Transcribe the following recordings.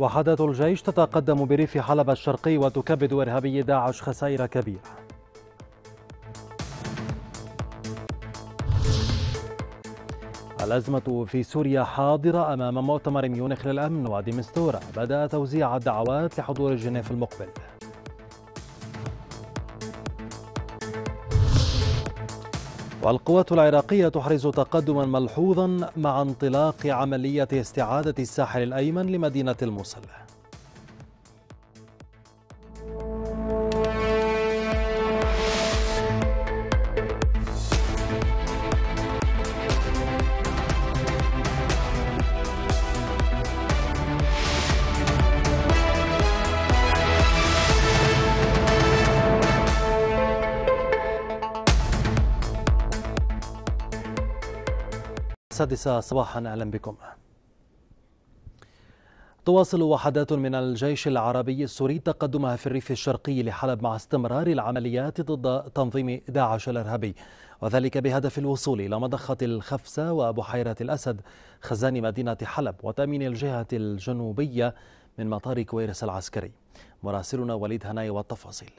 وحدات الجيش تتقدم بريف حلب الشرقي وتكبد إرهابي داعش خسائر كبيرة الأزمة في سوريا حاضرة أمام مؤتمر ميونخ للأمن وديمستورا بدأ توزيع الدعوات لحضور جنيف المقبل والقوات العراقية تحرز تقدما ملحوظا مع انطلاق عملية استعادة الساحل الأيمن لمدينة الموصل السادسة صباحا أهلا بكم تواصل وحدات من الجيش العربي السوري تقدمها في الريف الشرقي لحلب مع استمرار العمليات ضد تنظيم داعش الإرهابي وذلك بهدف الوصول إلى مضخة الخفسة وبحيرة الأسد خزان مدينة حلب وتأمين الجهة الجنوبية من مطار كويرس العسكري مراسلنا وليد هناي والتفاصيل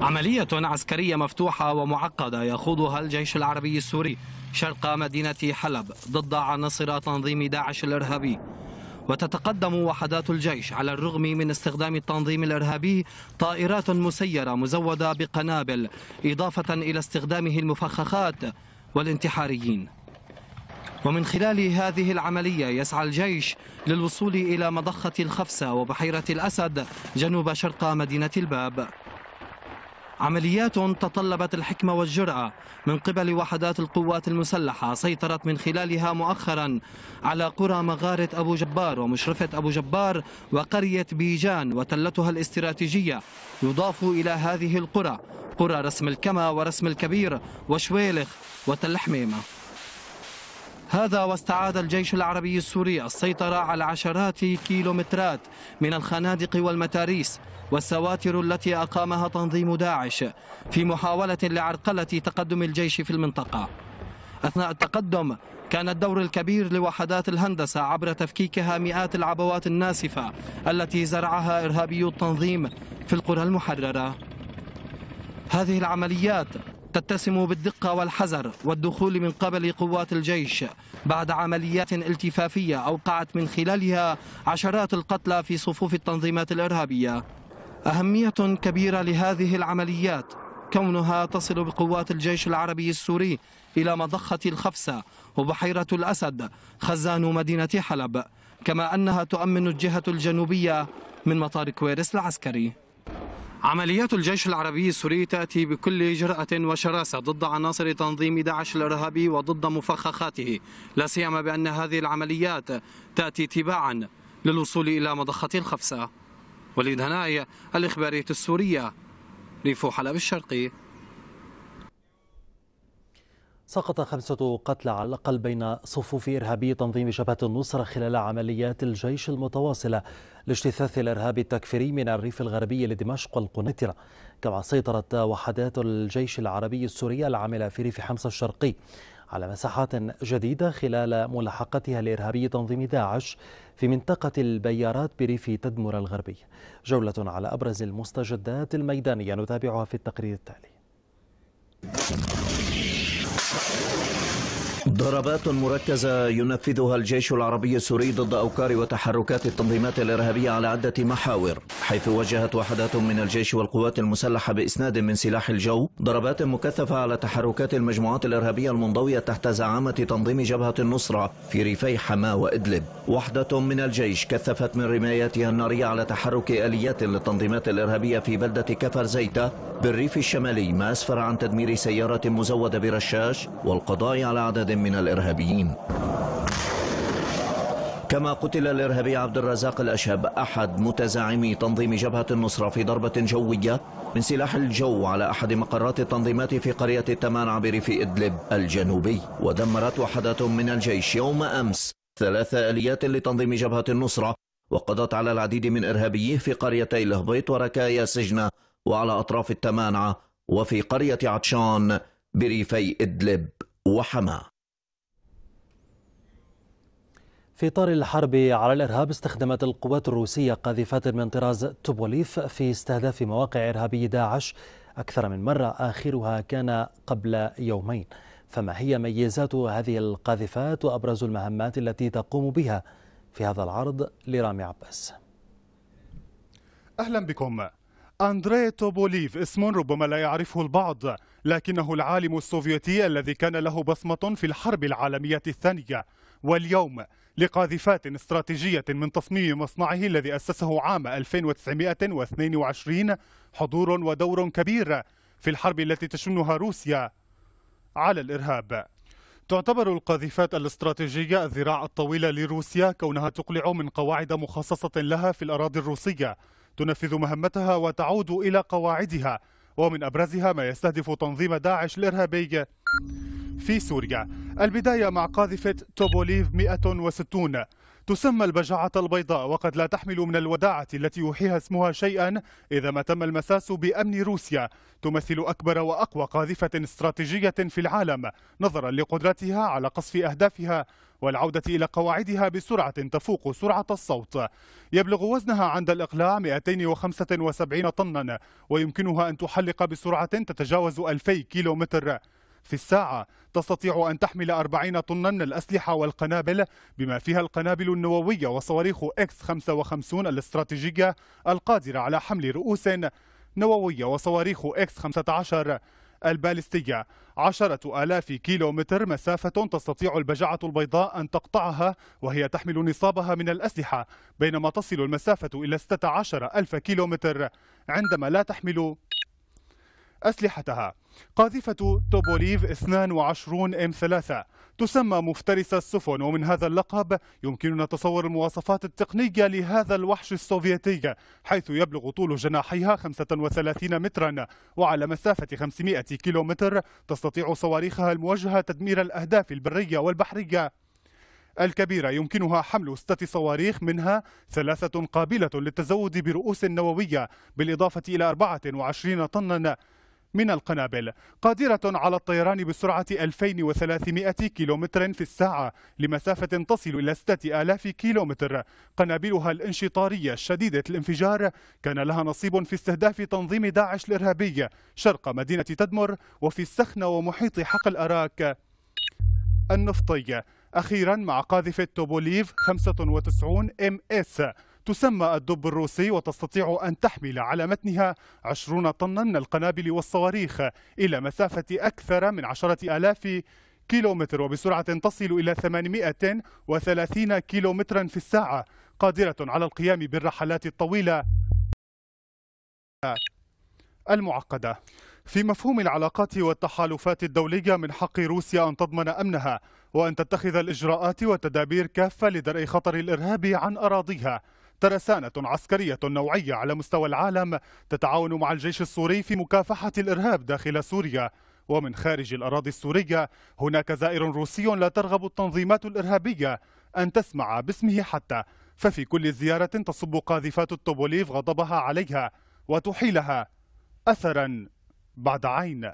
عملية عسكرية مفتوحة ومعقدة يخوضها الجيش العربي السوري شرق مدينة حلب ضد عناصر تنظيم داعش الإرهابي وتتقدم وحدات الجيش على الرغم من استخدام التنظيم الإرهابي طائرات مسيرة مزودة بقنابل إضافة إلى استخدامه المفخخات والانتحاريين ومن خلال هذه العملية يسعى الجيش للوصول إلى مضخة الخفسة وبحيرة الأسد جنوب شرق مدينة الباب عمليات تطلبت الحكمة والجرأة من قبل وحدات القوات المسلحة سيطرت من خلالها مؤخرا على قرى مغارة أبو جبار ومشرفة أبو جبار وقرية بيجان وتلتها الاستراتيجية يضاف إلى هذه القرى قرى رسم الكما ورسم الكبير وشويلخ وتل حميمة هذا واستعاد الجيش العربي السوري السيطرة على عشرات كيلومترات من الخنادق والمتاريس والسواتر التي أقامها تنظيم داعش في محاولة لعرقلة تقدم الجيش في المنطقة أثناء التقدم كان الدور الكبير لوحدات الهندسة عبر تفكيكها مئات العبوات الناسفة التي زرعها إرهابي التنظيم في القرى المحررة هذه العمليات تتسم بالدقة والحذر والدخول من قبل قوات الجيش بعد عمليات التفافية أوقعت من خلالها عشرات القتلى في صفوف التنظيمات الإرهابية أهمية كبيرة لهذه العمليات كونها تصل بقوات الجيش العربي السوري إلى مضخة الخفسة وبحيرة الأسد خزان مدينة حلب كما أنها تؤمن الجهة الجنوبية من مطار كويرس العسكري عمليات الجيش العربي السوري تأتي بكل جرأة وشراسة ضد عناصر تنظيم داعش الإرهابي وضد مفخخاته لا سيما بأن هذه العمليات تأتي تباعا للوصول إلى مضخة الخفسة وليد هناي الإخبارية السورية ريف حلب الشرقي سقط خمسة قتلى على الأقل بين صفوف إرهابي تنظيم جبهة النصرة خلال عمليات الجيش المتواصلة لاجتثاث الإرهاب التكفيري من الريف الغربي لدمشق والقنيطرة كما سيطرت وحدات الجيش العربي السوري العاملة في ريف حمص الشرقي على مساحات جديدة خلال ملاحقتها لإرهابي تنظيم داعش في منطقة البيارات بريف تدمر الغربي جولة على أبرز المستجدات الميدانية نتابعها في التقرير التالي ضربات مركزة ينفذها الجيش العربي السوري ضد أوكار وتحركات التنظيمات الإرهابية على عدة محاور حيث وجهت وحدات من الجيش والقوات المسلحة بإسناد من سلاح الجو ضربات مكثفة على تحركات المجموعات الإرهابية المنضوية تحت زعامة تنظيم جبهة النصرة في ريفي حما وإدلب وحدة من الجيش كثفت من رماياتها النارية على تحرك آليات للتنظيمات الإرهابية في بلدة كفر زيتة بالريف الشمالي ما أسفر عن تدمير سيارة مزودة برشاش والقضاء على عدد عدد من الإرهابيين كما قتل الإرهابي عبد الرزاق الأشهب أحد متزاعمي تنظيم جبهة النصرة في ضربة جوية من سلاح الجو على أحد مقرات التنظيمات في قرية التمان عبر في إدلب الجنوبي ودمرت وحدة من الجيش يوم أمس ثلاث آليات لتنظيم جبهة النصرة وقضت على العديد من إرهابيه في قريتي الهبيط وركايا سجنة وعلى أطراف التمانعة وفي قرية عطشان بريفي إدلب وحما في إطار الحرب على الإرهاب استخدمت القوات الروسية قاذفات من طراز توبوليف في استهداف مواقع إرهابي داعش أكثر من مرة آخرها كان قبل يومين فما هي ميزات هذه القاذفات وأبرز المهمات التي تقوم بها في هذا العرض لرامي عباس أهلا بكم أندري توبوليف اسم ربما لا يعرفه البعض لكنه العالم السوفيتي الذي كان له بصمة في الحرب العالمية الثانية واليوم لقاذفات استراتيجية من تصميم مصنعه الذي أسسه عام 1922 حضور ودور كبير في الحرب التي تشنها روسيا على الإرهاب تعتبر القاذفات الاستراتيجية الذراع الطويلة لروسيا كونها تقلع من قواعد مخصصة لها في الأراضي الروسية تنفذ مهمتها وتعود إلى قواعدها ومن أبرزها ما يستهدف تنظيم داعش الإرهابي في سوريا البداية مع قاذفة توبوليف 160 تسمى البجعة البيضاء وقد لا تحمل من الوداعة التي يوحيها اسمها شيئا إذا ما تم المساس بأمن روسيا تمثل أكبر وأقوى قاذفة استراتيجية في العالم نظرا لقدرتها على قصف أهدافها والعودة إلى قواعدها بسرعة تفوق سرعة الصوت يبلغ وزنها عند الإقلاع 275 طنا ويمكنها أن تحلق بسرعة تتجاوز 2000 كيلومتر في الساعة تستطيع أن تحمل 40 طنا من الأسلحة والقنابل بما فيها القنابل النووية وصواريخ إكس 55 الاستراتيجية القادرة على حمل رؤوس نووية وصواريخ إكس 15 البالستية عشرة آلاف كيلومتر مسافة تستطيع البجعة البيضاء أن تقطعها وهي تحمل نصابها من الأسلحة بينما تصل المسافة إلى 16 ألف كيلومتر عندما لا تحمل أسلحتها قاذفة توبوليف 22 ام 3 تسمى مفترس السفن ومن هذا اللقب يمكننا تصور المواصفات التقنية لهذا الوحش السوفيتي حيث يبلغ طول جناحيها 35 مترا وعلى مسافة 500 كيلومتر تستطيع صواريخها الموجهة تدمير الأهداف البرية والبحرية الكبيرة يمكنها حمل ستة صواريخ منها ثلاثة قابلة للتزود برؤوس نووية بالإضافة إلى 24 طنا من القنابل قادرة على الطيران بسرعة 2300 كيلومتر في الساعة لمسافة تصل إلى 6000 كيلومتر قنابلها الانشطارية شديدة الانفجار كان لها نصيب في استهداف تنظيم داعش الإرهابي شرق مدينة تدمر وفي السخنة ومحيط حقل أراك النفطي أخيرا مع قاذفة توبوليف 95 ام اس تسمى الدب الروسي وتستطيع أن تحمل على متنها 20 طنا من القنابل والصواريخ إلى مسافة أكثر من 10000 كيلومتر وبسرعة تصل إلى 830 كيلومترا في الساعة قادرة على القيام بالرحلات الطويلة المعقدة في مفهوم العلاقات والتحالفات الدولية من حق روسيا أن تضمن أمنها وأن تتخذ الإجراءات والتدابير كافة لدرء خطر الإرهاب عن أراضيها ترسانة عسكرية نوعية على مستوى العالم تتعاون مع الجيش السوري في مكافحة الإرهاب داخل سوريا ومن خارج الأراضي السورية هناك زائر روسي لا ترغب التنظيمات الإرهابية أن تسمع باسمه حتى ففي كل زيارة تصب قاذفات التوبوليف غضبها عليها وتحيلها أثرا بعد عين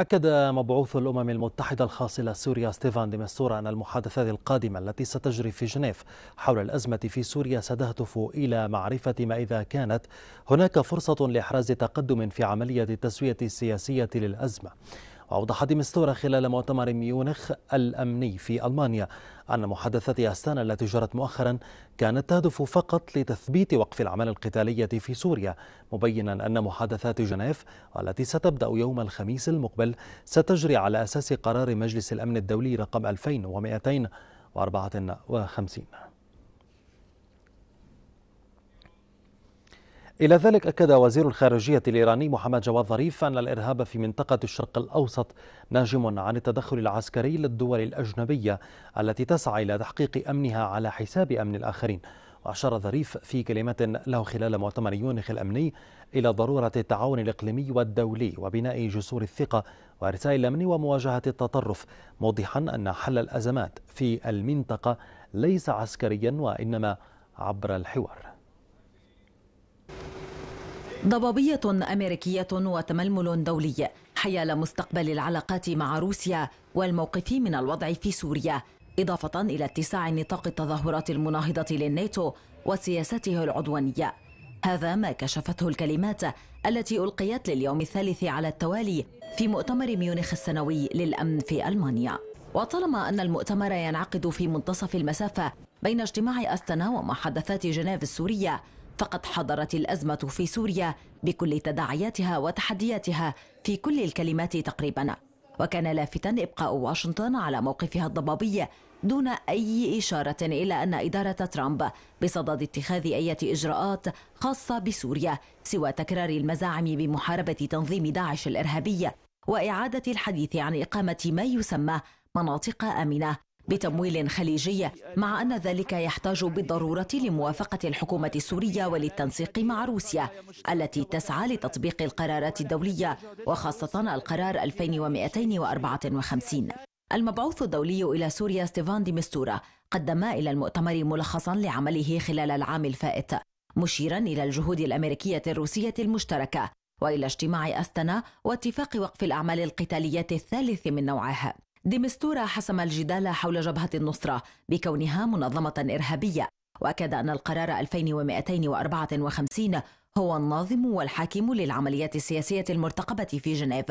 أكد مبعوث الأمم المتحدة الخاص إلى سوريا ستيفان ديمستورا أن المحادثات القادمة التي ستجري في جنيف حول الأزمة في سوريا ستهدف إلى معرفة ما إذا كانت هناك فرصة لإحراز تقدم في عملية التسوية السياسية للأزمة وأوضح ديمستورا خلال مؤتمر ميونخ الأمني في ألمانيا أن محادثة أستانا التي جرت مؤخرا كانت تهدف فقط لتثبيت وقف الأعمال القتالية في سوريا مبينا أن محادثات جنيف والتي ستبدأ يوم الخميس المقبل ستجري على أساس قرار مجلس الأمن الدولي رقم 2254 إلى ذلك أكد وزير الخارجية الإيراني محمد جواد ظريف أن الإرهاب في منطقة الشرق الأوسط ناجم عن التدخل العسكري للدول الأجنبية التي تسعى إلى تحقيق أمنها على حساب أمن الآخرين وأشار ظريف في كلمة له خلال مؤتمر يونخ الأمني إلى ضرورة التعاون الإقليمي والدولي وبناء جسور الثقة وإرساء الأمن ومواجهة التطرف موضحا أن حل الأزمات في المنطقة ليس عسكريا وإنما عبر الحوار ضبابية أمريكية وتململ دولي حيال مستقبل العلاقات مع روسيا والموقف من الوضع في سوريا إضافة إلى اتساع نطاق التظاهرات المناهضة للناتو وسياسته العدوانية هذا ما كشفته الكلمات التي ألقيت لليوم الثالث على التوالي في مؤتمر ميونخ السنوي للأمن في ألمانيا وطالما أن المؤتمر ينعقد في منتصف المسافة بين اجتماع أستنا ومحادثات جنيف السورية فقد حضرت الأزمة في سوريا بكل تداعياتها وتحدياتها في كل الكلمات تقريبا وكان لافتا إبقاء واشنطن على موقفها الضبابي دون أي إشارة إلى أن إدارة ترامب بصدد اتخاذ أي إجراءات خاصة بسوريا سوى تكرار المزاعم بمحاربة تنظيم داعش الإرهابي وإعادة الحديث عن إقامة ما يسمى مناطق آمنة بتمويل خليجي مع أن ذلك يحتاج بالضرورة لموافقة الحكومة السورية وللتنسيق مع روسيا التي تسعى لتطبيق القرارات الدولية وخاصة القرار 2254 المبعوث الدولي إلى سوريا ستيفان ديمستورا قدم إلى المؤتمر ملخصا لعمله خلال العام الفائت مشيرا إلى الجهود الأمريكية الروسية المشتركة وإلى اجتماع أستنا واتفاق وقف الأعمال القتالية الثالث من نوعه ديمستورا حسم الجدال حول جبهة النصرة بكونها منظمة إرهابية وأكد أن القرار 2254 هو الناظم والحاكم للعمليات السياسية المرتقبة في جنيف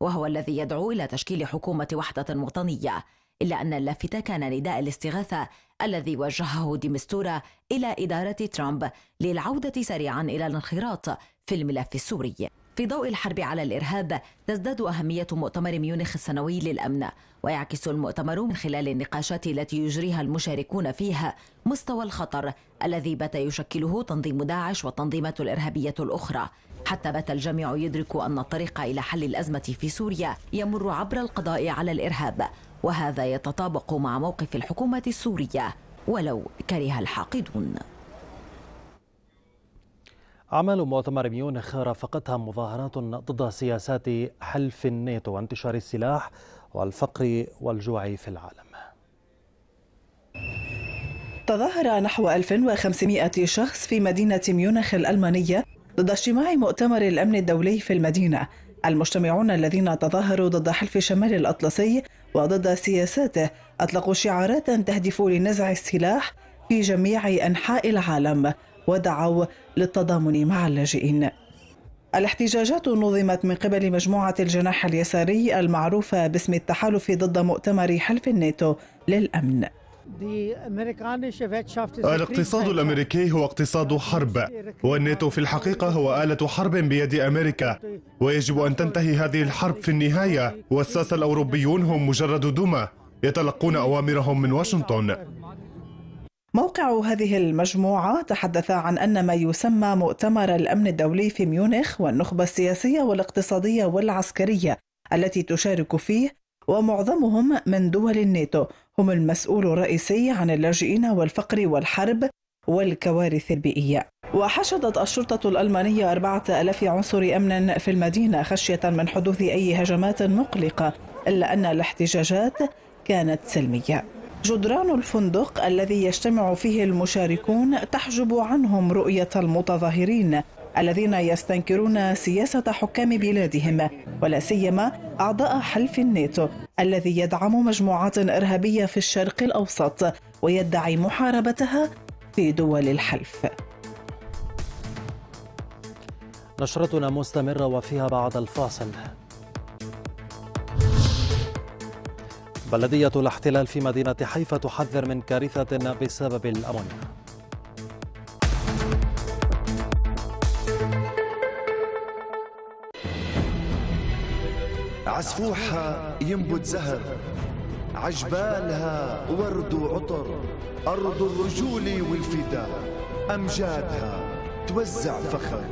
وهو الذي يدعو إلى تشكيل حكومة وحدة وطنية إلا أن اللافت كان نداء الاستغاثة الذي وجهه ديمستورا إلى إدارة ترامب للعودة سريعا إلى الانخراط في الملف السوري في ضوء الحرب على الإرهاب تزداد أهمية مؤتمر ميونخ السنوي للأمن ويعكس المؤتمر من خلال النقاشات التي يجريها المشاركون فيها مستوى الخطر الذي بات يشكله تنظيم داعش والتنظيمات الإرهابية الأخرى حتى بات الجميع يدرك أن الطريق إلى حل الأزمة في سوريا يمر عبر القضاء على الإرهاب وهذا يتطابق مع موقف الحكومة السورية ولو كره الحاقدون أعمال مؤتمر ميونخ رافقتها مظاهرات ضد سياسات حلف الناتو وانتشار السلاح والفقر والجوع في العالم تظاهر نحو 1500 شخص في مدينة ميونخ الألمانية ضد اجتماع مؤتمر الأمن الدولي في المدينة المجتمعون الذين تظاهروا ضد حلف شمال الأطلسي وضد سياساته أطلقوا شعارات تهدف لنزع السلاح في جميع أنحاء العالم ودعوا للتضامن مع اللاجئين الاحتجاجات نظمت من قبل مجموعة الجناح اليساري المعروفة باسم التحالف ضد مؤتمر حلف الناتو للأمن الاقتصاد الامريكي هو اقتصاد حرب والناتو في الحقيقه هو اله حرب بيد امريكا ويجب ان تنتهي هذه الحرب في النهايه والساسه الاوروبيون هم مجرد دمى يتلقون اوامرهم من واشنطن موقع هذه المجموعة تحدث عن أن ما يسمى مؤتمر الأمن الدولي في ميونخ والنخبة السياسية والاقتصادية والعسكرية التي تشارك فيه ومعظمهم من دول الناتو هم المسؤول الرئيسي عن اللاجئين والفقر والحرب والكوارث البيئية وحشدت الشرطة الألمانية أربعة ألاف عنصر أمن في المدينة خشية من حدوث أي هجمات مقلقة إلا أن الاحتجاجات كانت سلمية جدران الفندق الذي يجتمع فيه المشاركون تحجب عنهم رؤية المتظاهرين الذين يستنكرون سياسة حكام بلادهم ولا سيما أعضاء حلف الناتو الذي يدعم مجموعات إرهابية في الشرق الأوسط ويدعي محاربتها في دول الحلف نشرتنا مستمرة وفيها بعد الفاصل بلدية الاحتلال في مدينة حيفا تحذر من كارثة بسبب الأمونيا عسفوحها ينبت زهر عجبالها ورد وعطر أرض الرجول والفداء أمجادها توزع فخر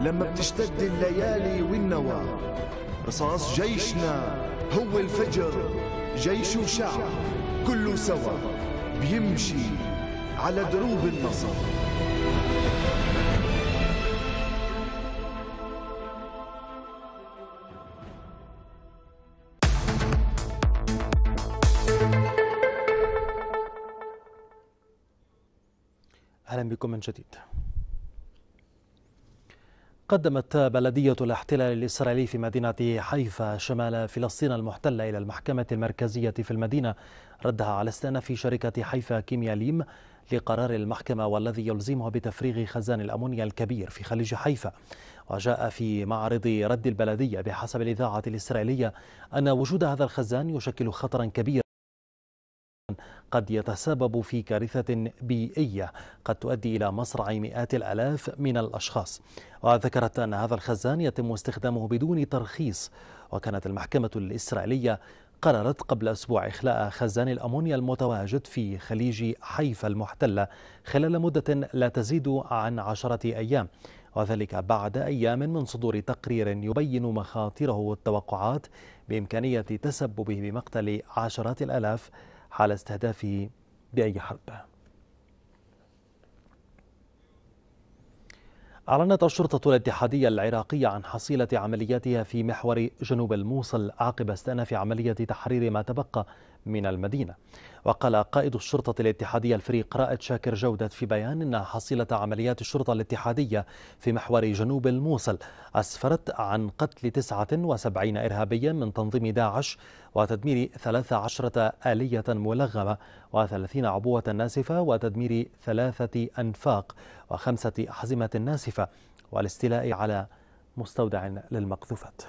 لما بتشتد الليالي والنوى رصاص جيشنا هو الفجر جيش وشعب كله سوا بيمشي على دروب النصر اهلا بكم من جديد قدمت بلدية الاحتلال الإسرائيلي في مدينة حيفا شمال فلسطين المحتلة إلى المحكمة المركزية في المدينة ردها على استئناف شركة حيفا كيميا ليم لقرار المحكمة والذي يلزمها بتفريغ خزان الأمونيا الكبير في خليج حيفا وجاء في معرض رد البلدية بحسب الإذاعة الإسرائيلية أن وجود هذا الخزان يشكل خطرا كبيرا قد يتسبب في كارثة بيئية قد تؤدي إلى مصرع مئات الآلاف من الأشخاص وذكرت أن هذا الخزان يتم استخدامه بدون ترخيص وكانت المحكمة الإسرائيلية قررت قبل أسبوع إخلاء خزان الأمونيا المتواجد في خليج حيفا المحتلة خلال مدة لا تزيد عن عشرة أيام وذلك بعد أيام من صدور تقرير يبين مخاطره والتوقعات بإمكانية تسببه بمقتل عشرات الألاف على استهدافه بأي حرب أعلنت الشرطة الاتحادية العراقية عن حصيلة عملياتها في محور جنوب الموصل عقب استئناف عملية تحرير ما تبقى من المدينة وقال قائد الشرطة الاتحادية الفريق رائد شاكر جودة في بيان أن حصيلة عمليات الشرطة الاتحادية في محور جنوب الموصل أسفرت عن قتل 79 إرهابيا من تنظيم داعش وتدمير 13 آلية ملغمة و30 عبوة ناسفة وتدمير ثلاثة أنفاق وخمسة أحزمة ناسفة والاستيلاء على مستودع للمقذوفات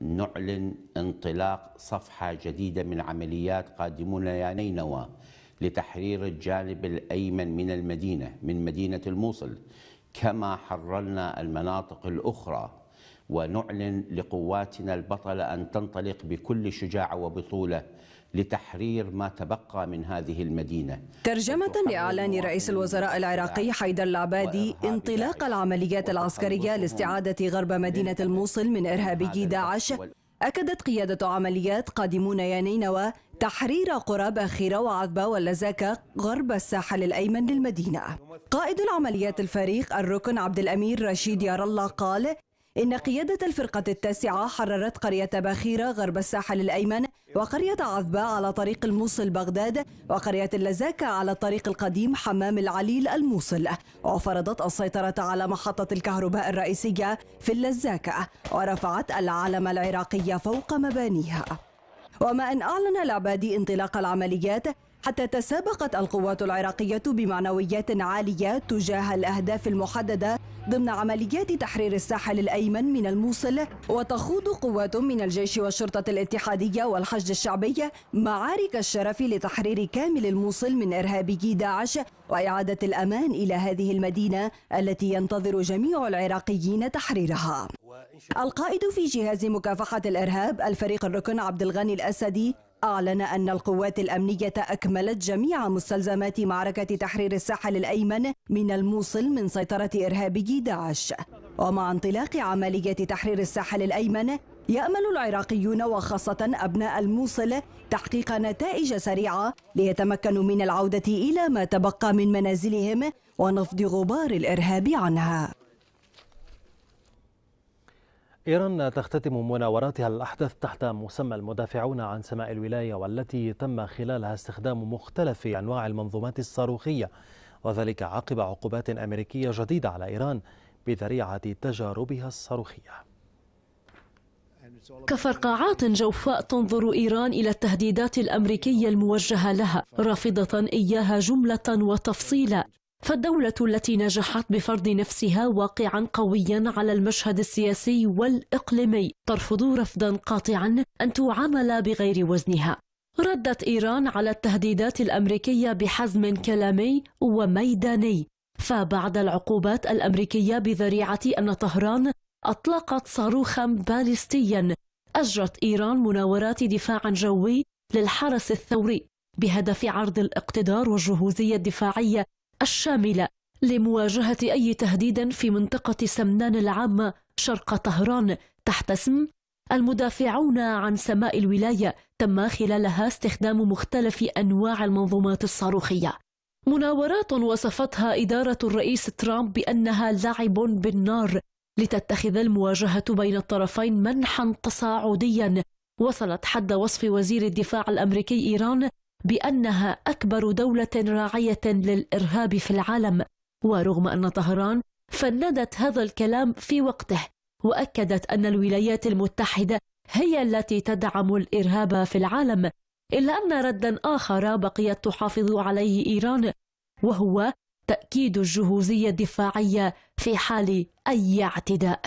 نعلن انطلاق صفحة جديدة من عمليات قادمون نينوى لتحرير الجانب الأيمن من المدينة من مدينة الموصل كما حررنا المناطق الأخرى ونعلن لقواتنا البطلة أن تنطلق بكل شجاعة وبطولة لتحرير ما تبقى من هذه المدينة ترجمة لإعلان رئيس الوزراء العراقي حيدر العبادي انطلاق العمليات العسكرية لاستعادة غرب مدينة الموصل من إرهابي داعش أكدت قيادة عمليات قادمون يا نينوى تحرير قرى باخرة وعذبة واللزاكة غرب الساحل الأيمن للمدينة قائد العمليات الفريق الركن عبد الأمير رشيد يار الله قال إن قيادة الفرقة التاسعة حررت قرية باخيرة غرب الساحل الأيمن وقرية عذبة على طريق الموصل بغداد وقرية اللزاكة على الطريق القديم حمام العليل الموصل وفرضت السيطرة على محطة الكهرباء الرئيسية في اللزاكة ورفعت العلم العراقي فوق مبانيها وما أن أعلن العبادي انطلاق العمليات حتى تسابقت القوات العراقية بمعنويات عالية تجاه الأهداف المحددة ضمن عمليات تحرير الساحل الأيمن من الموصل وتخوض قوات من الجيش والشرطة الاتحادية والحشد الشعبي معارك الشرف لتحرير كامل الموصل من إرهابي داعش وإعادة الأمان إلى هذه المدينة التي ينتظر جميع العراقيين تحريرها القائد في جهاز مكافحة الإرهاب الفريق الركن عبد الغني الأسدي أعلن أن القوات الأمنية أكملت جميع مستلزمات معركة تحرير الساحل الأيمن من الموصل من سيطرة إرهابي داعش ومع انطلاق عملية تحرير الساحل الأيمن يأمل العراقيون وخاصة أبناء الموصل تحقيق نتائج سريعة ليتمكنوا من العودة إلى ما تبقى من منازلهم ونفض غبار الإرهاب عنها إيران تختتم مناوراتها الأحدث تحت مسمى المدافعون عن سماء الولاية والتي تم خلالها استخدام مختلف أنواع المنظومات الصاروخية وذلك عقب عقوبات أمريكية جديدة على إيران بذريعة تجاربها الصاروخية كفرقعات جوفاء تنظر إيران إلى التهديدات الأمريكية الموجهة لها رافضة إياها جملة وتفصيلا فالدولة التي نجحت بفرض نفسها واقعا قويا على المشهد السياسي والإقليمي ترفض رفضا قاطعا أن تعامل بغير وزنها ردت إيران على التهديدات الأمريكية بحزم كلامي وميداني فبعد العقوبات الأمريكية بذريعة أن طهران أطلقت صاروخا باليستيا أجرت إيران مناورات دفاع جوي للحرس الثوري بهدف عرض الاقتدار والجهوزية الدفاعية الشاملة لمواجهة أي تهديد في منطقة سمنان العامة شرق طهران تحت اسم المدافعون عن سماء الولاية تم خلالها استخدام مختلف أنواع المنظومات الصاروخية مناورات وصفتها إدارة الرئيس ترامب بأنها لعب بالنار لتتخذ المواجهة بين الطرفين منحا تصاعديا وصلت حد وصف وزير الدفاع الأمريكي إيران بأنها أكبر دولة راعية للإرهاب في العالم ورغم أن طهران فندت هذا الكلام في وقته وأكدت أن الولايات المتحدة هي التي تدعم الإرهاب في العالم إلا أن ردا آخر بقيت تحافظ عليه إيران وهو تأكيد الجهوزية الدفاعية في حال أي اعتداء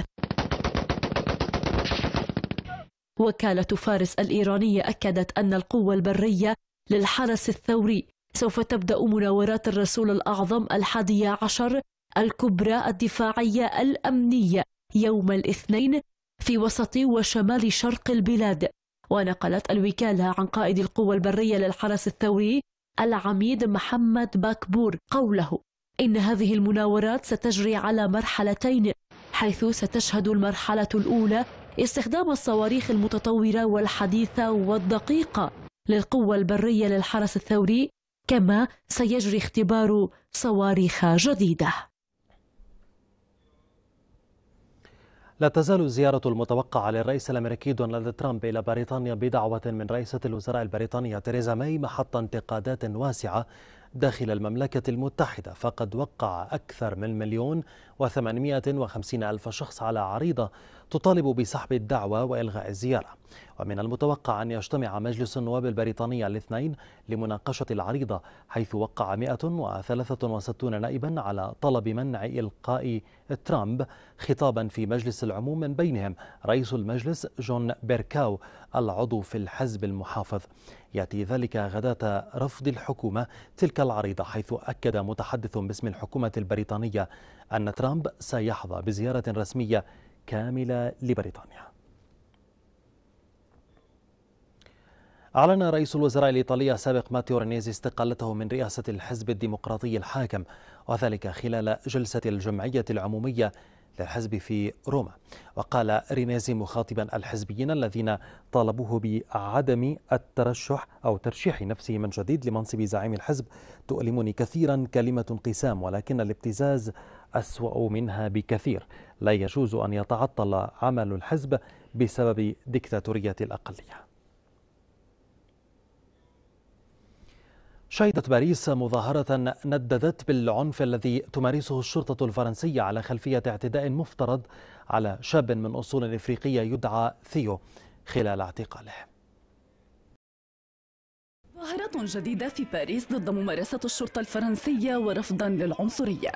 وكالة فارس الإيرانية أكدت أن القوة البرية للحرس الثوري سوف تبدأ مناورات الرسول الأعظم الحادية عشر الكبرى الدفاعية الأمنية يوم الاثنين في وسط وشمال شرق البلاد ونقلت الوكالة عن قائد القوى البرية للحرس الثوري العميد محمد باكبور قوله إن هذه المناورات ستجري على مرحلتين حيث ستشهد المرحلة الأولى استخدام الصواريخ المتطورة والحديثة والدقيقة للقوة البرية للحرس الثوري كما سيجري اختبار صواريخ جديدة لا تزال الزيارة المتوقعة للرئيس الأمريكي دونالد ترامب إلى بريطانيا بدعوة من رئيسة الوزراء البريطانية تيريزا ماي محط انتقادات واسعة داخل المملكة المتحدة فقد وقع أكثر من مليون و850 ألف شخص على عريضة تطالب بسحب الدعوة وإلغاء الزيارة ومن المتوقع أن يجتمع مجلس النواب البريطاني الاثنين لمناقشة العريضة حيث وقع 163 نائبا على طلب منع إلقاء ترامب خطابا في مجلس العموم من بينهم رئيس المجلس جون بيركاو العضو في الحزب المحافظ يأتي ذلك غداة رفض الحكومة تلك العريضة حيث أكد متحدث باسم الحكومة البريطانية أن ترامب سيحظى بزيارة رسمية كاملة لبريطانيا أعلن رئيس الوزراء الإيطالي السابق ماتيو رينيزي استقالته من رئاسة الحزب الديمقراطي الحاكم وذلك خلال جلسة الجمعية العمومية للحزب في روما وقال رينيزي مخاطبا الحزبيين الذين طالبوه بعدم الترشح أو ترشيح نفسه من جديد لمنصب زعيم الحزب تؤلمني كثيرا كلمة انقسام ولكن الابتزاز أسوأ منها بكثير لا يجوز أن يتعطل عمل الحزب بسبب ديكتاتورية الأقلية شهدت باريس مظاهرة نددت بالعنف الذي تمارسه الشرطة الفرنسية على خلفية اعتداء مفترض على شاب من أصول إفريقية يدعى ثيو خلال اعتقاله مظاهرات جديدة في باريس ضد ممارسة الشرطة الفرنسية ورفضا للعنصرية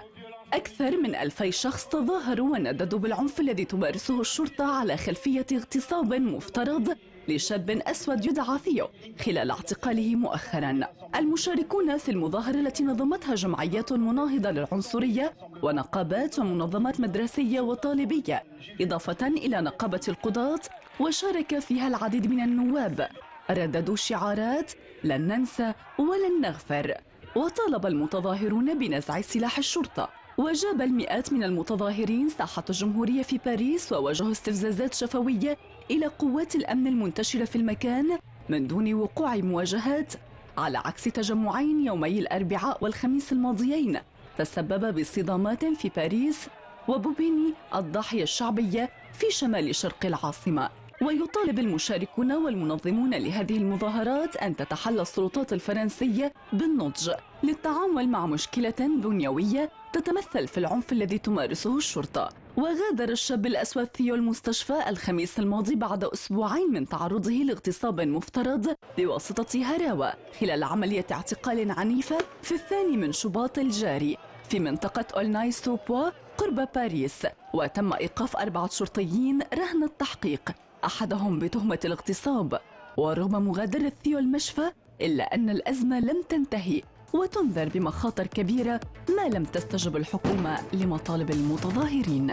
أكثر من ألفي شخص تظاهروا ونددوا بالعنف الذي تمارسه الشرطة على خلفية اغتصاب مفترض لشاب أسود يدعى ثيو خلال اعتقاله مؤخرا المشاركون في المظاهرة التي نظمتها جمعيات مناهضة للعنصرية ونقابات ومنظمات مدرسية وطالبية إضافة إلى نقابة القضاة وشارك فيها العديد من النواب رددوا شعارات لن ننسى ولن نغفر وطالب المتظاهرون بنزع سلاح الشرطة وجاب المئات من المتظاهرين ساحة الجمهورية في باريس وواجهوا استفزازات شفوية إلى قوات الأمن المنتشرة في المكان من دون وقوع مواجهات على عكس تجمعين يومي الأربعاء والخميس الماضيين تسبب بصدامات في باريس وبوبيني الضاحية الشعبية في شمال شرق العاصمة ويطالب المشاركون والمنظمون لهذه المظاهرات أن تتحلى السلطات الفرنسية بالنضج للتعامل مع مشكلة بنيوية تتمثل في العنف الذي تمارسه الشرطة وغادر الشاب الأسود ثيو المستشفى الخميس الماضي بعد أسبوعين من تعرضه لاغتصاب مفترض بواسطة هراوة خلال عملية اعتقال عنيفة في الثاني من شباط الجاري في منطقة أولناي سوبوا قرب باريس وتم إيقاف أربعة شرطيين رهن التحقيق أحدهم بتهمة الاغتصاب ورغم مغادرة ثيو المشفى إلا أن الأزمة لم تنتهي وتنذر بمخاطر كبيرة ما لم تستجب الحكومة لمطالب المتظاهرين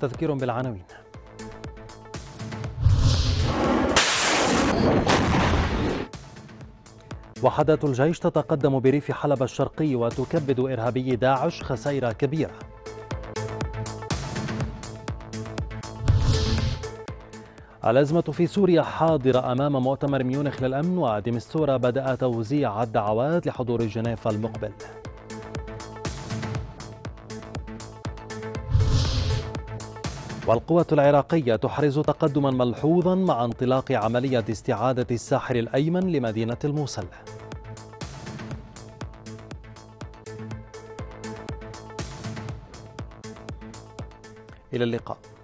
تذكير بالعناوين وحدات الجيش تتقدم بريف حلب الشرقي وتكبد إرهابي داعش خسائر كبيرة الأزمة في سوريا حاضرة أمام مؤتمر ميونخ للأمن وديمستورا بدأ توزيع الدعوات لحضور جنيف المقبل والقوة العراقية تحرز تقدما ملحوظا مع انطلاق عملية استعادة الساحل الأيمن لمدينة الموصل إلى اللقاء